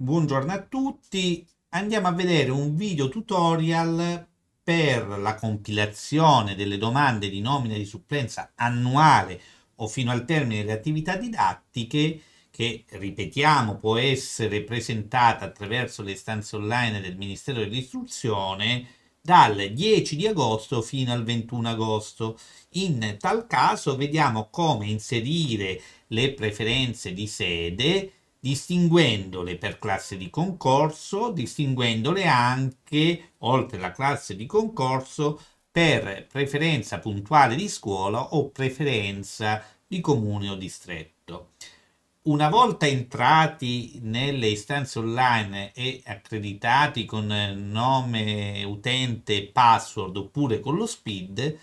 Buongiorno a tutti, andiamo a vedere un video tutorial per la compilazione delle domande di nomina di supplenza annuale o fino al termine delle attività didattiche che, ripetiamo, può essere presentata attraverso le stanze online del Ministero dell'Istruzione dal 10 di agosto fino al 21 agosto. In tal caso vediamo come inserire le preferenze di sede, distinguendole per classe di concorso, distinguendole anche, oltre la classe di concorso, per preferenza puntuale di scuola o preferenza di comune o distretto. Una volta entrati nelle istanze online e accreditati con nome utente, password oppure con lo SPID,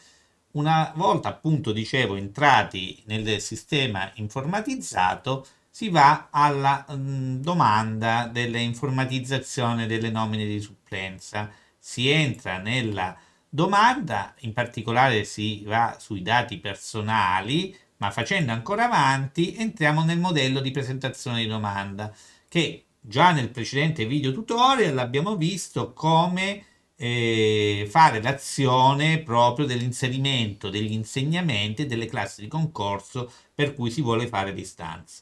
una volta appunto dicevo entrati nel sistema informatizzato, si va alla mh, mm, domanda dell'informatizzazione delle nomine di supplenza. Si entra nella domanda, in particolare si va sui dati personali, ma facendo ancora avanti entriamo nel modello di presentazione di domanda che già nel precedente video tutorial abbiamo visto come eh, fare l'azione proprio dell'inserimento degli insegnamenti e delle classi di concorso per cui si vuole fare distanza.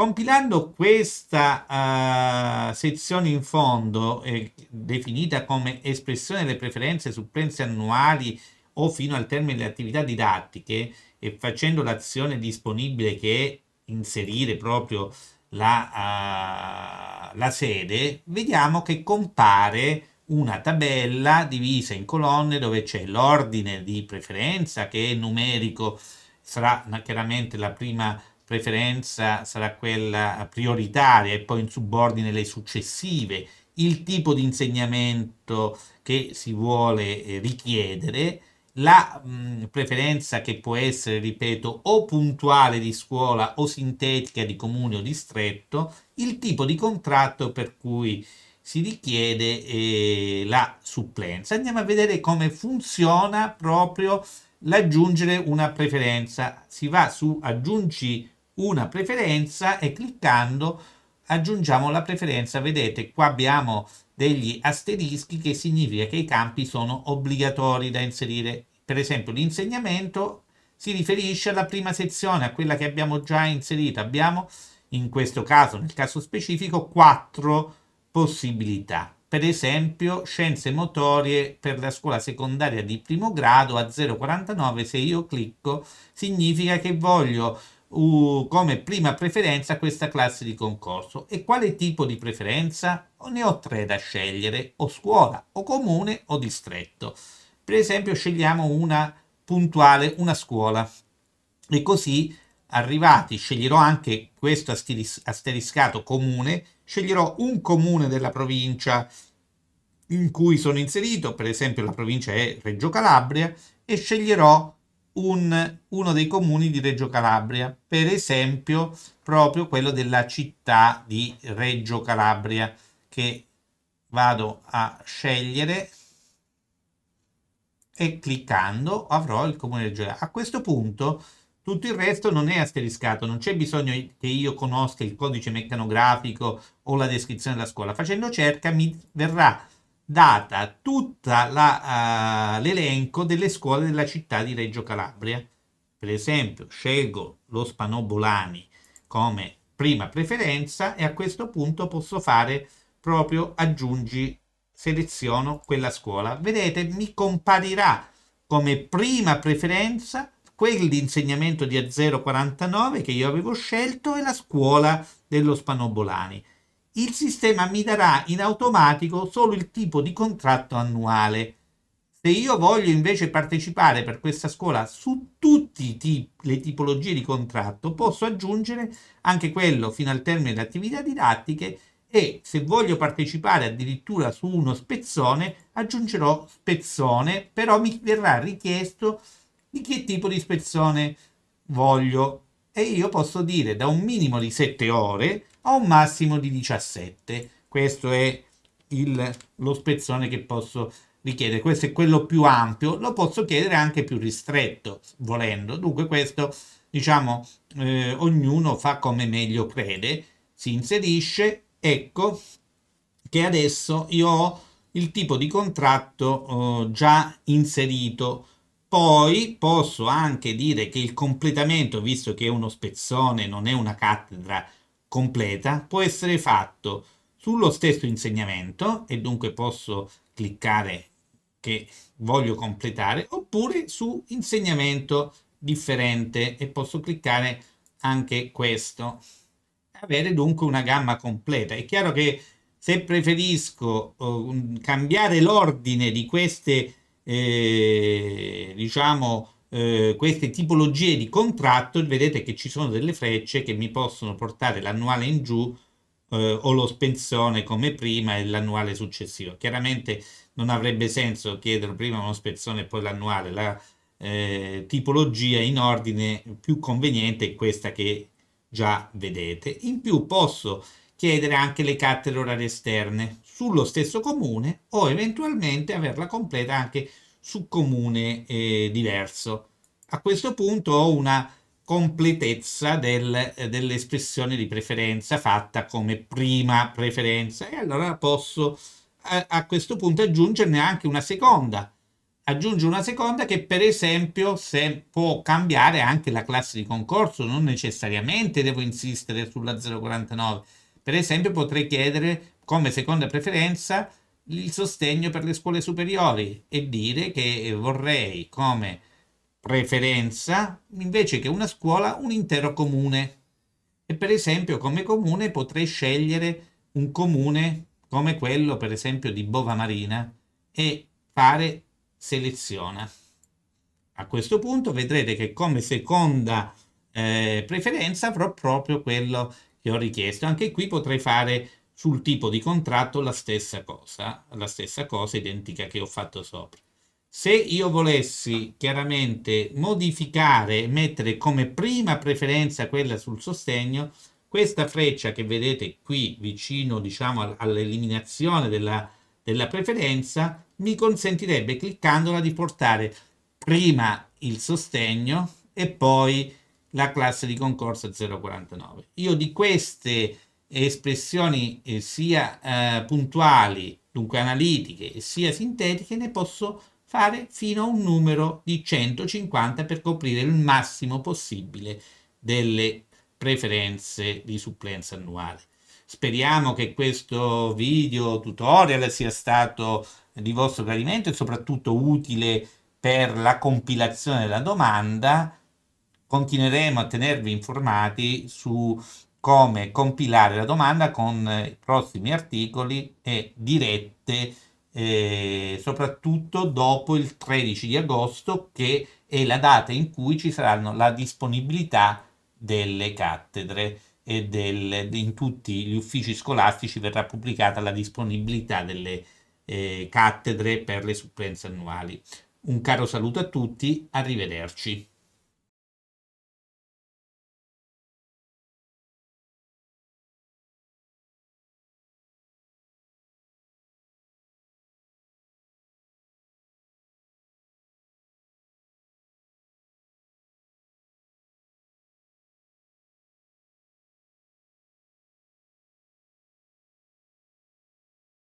Compilando questa uh, sezione in fondo, eh, definita come espressione delle preferenze su prezzi annuali o fino al termine delle attività didattiche, e facendo l'azione disponibile che è inserire proprio la, uh, la sede, vediamo che compare una tabella divisa in colonne dove c'è l'ordine di preferenza che è numerico, sarà chiaramente la prima preferenza sarà quella eh, prioritaria e poi in subordine le successive, il tipo di insegnamento che si vuole eh, richiedere, la mh, preferenza che può essere, ripeto, o puntuale di scuola o sintetica di comune o distretto, il tipo di contratto per cui si richiede eh, la supplenza. Andiamo a vedere come funziona proprio l'aggiungere una preferenza. Si va su aggiungi una preferenza e cliccando aggiungiamo la preferenza. Vedete, qua abbiamo degli asterischi che significa che i campi sono obbligatori da inserire. Per esempio, l'insegnamento si riferisce alla prima sezione, a quella che abbiamo già inserito. Abbiamo in questo caso, nel caso specifico, quattro possibilità. Per esempio, scienze motorie per la scuola secondaria di primo grado a 0,49, se io clicco, significa che voglio uh, come prima preferenza questa classe di concorso. E quale tipo di preferenza? Ne ho tre da scegliere, o scuola, o comune, o distretto. Per esempio scegliamo una puntuale, una scuola. E così arrivati sceglierò anche questo asteris asteriscato comune, sceglierò un comune della provincia in cui sono inserito, per esempio la provincia è Reggio Calabria, e sceglierò un, uno dei comuni di Reggio Calabria, per esempio proprio quello della città di Reggio Calabria che vado a scegliere e cliccando avrò il comune di Reggio Calabria. A questo punto tutto il resto non è asteriscato, non c'è bisogno che io conosca il codice meccanografico o la descrizione della scuola. Facendo cerca mi verrà data tutto uh, eh, l'elenco delle scuole della città di Reggio Calabria. Per esempio, scelgo lo Spanò Bolani come prima preferenza e a questo punto posso fare proprio aggiungi, seleziono quella scuola. Vedete, mi comparirà come prima preferenza quell'insegnamento di A049 che io avevo scelto e la scuola dello Spanobolani il sistema mi darà in automatico solo il tipo di contratto annuale. Se io voglio invece partecipare per questa scuola su tutte tip le tipologie di contratto, posso aggiungere anche quello fino al termine delle attività didattiche e se voglio partecipare addirittura su uno spezzone, aggiungerò spezzone, però mi verrà richiesto di che tipo di spezzone voglio e io posso dire da un minimo di 7 ore a un massimo di 17. Questo è il, lo spezzone che posso richiedere. Questo è quello più ampio, lo posso chiedere anche più ristretto, volendo. Dunque questo, diciamo, eh, ognuno fa come meglio crede, si inserisce, ecco che adesso io ho il tipo di contratto eh, già inserito. Poi posso anche dire che il completamento, visto che è uno spezzone, non è una cattedra, completa può essere fatto sullo stesso insegnamento e dunque posso cliccare che voglio completare oppure su insegnamento differente e posso cliccare anche questo avere dunque una gamma completa è chiaro che se preferisco eh, cambiare l'ordine di queste eh, diciamo eh, queste tipologie di contratto, vedete che ci sono delle frecce che mi possono portare l'annuale in giù eh, o lo spensione come prima e l'annuale successivo. Chiaramente non avrebbe senso chiedere prima uno spezzone e poi l'annuale, la eh, tipologia in ordine più conveniente è questa che già vedete. In più posso chiedere anche le cattedre orarie esterne sullo stesso comune o eventualmente averla completa anche su comune eh, diverso. A questo punto ho una completezza del, eh, dell'espressione di preferenza fatta come prima preferenza e allora posso a, a questo punto aggiungerne anche una seconda. Aggiungo una seconda che per esempio se può cambiare anche la classe di concorso, non necessariamente devo insistere sulla 049. Per esempio potrei chiedere come seconda preferenza il sostegno per le scuole superiori e dire che vorrei come preferenza invece che una scuola un intero comune e per esempio come comune potrei scegliere un comune come quello per esempio di Bova Marina e fare seleziona a questo punto vedrete che come seconda eh, preferenza avrò proprio quello che ho richiesto anche qui potrei fare sul tipo di contratto la stessa cosa, la stessa cosa identica che ho fatto sopra. Se io volessi chiaramente modificare, mettere come prima preferenza quella sul sostegno, questa freccia che vedete qui vicino diciamo all'eliminazione della, della preferenza mi consentirebbe cliccandola di portare prima il sostegno e poi la classe di concorso 049. Io di queste espressioni eh, sia eh, puntuali, dunque analitiche, sia sintetiche, ne posso fare fino a un numero di 150 per coprire il massimo possibile delle preferenze di supplenza annuale. Speriamo che questo video tutorial sia stato di vostro gradimento e soprattutto utile per la compilazione della domanda. Continueremo a tenervi informati su come compilare la domanda con eh, i prossimi articoli e dirette eh, soprattutto dopo il 13 di agosto che è la data in cui ci saranno la disponibilità delle cattedre e del, in tutti gli uffici scolastici verrà pubblicata la disponibilità delle eh, cattedre per le supplenze annuali. Un caro saluto a tutti, arrivederci.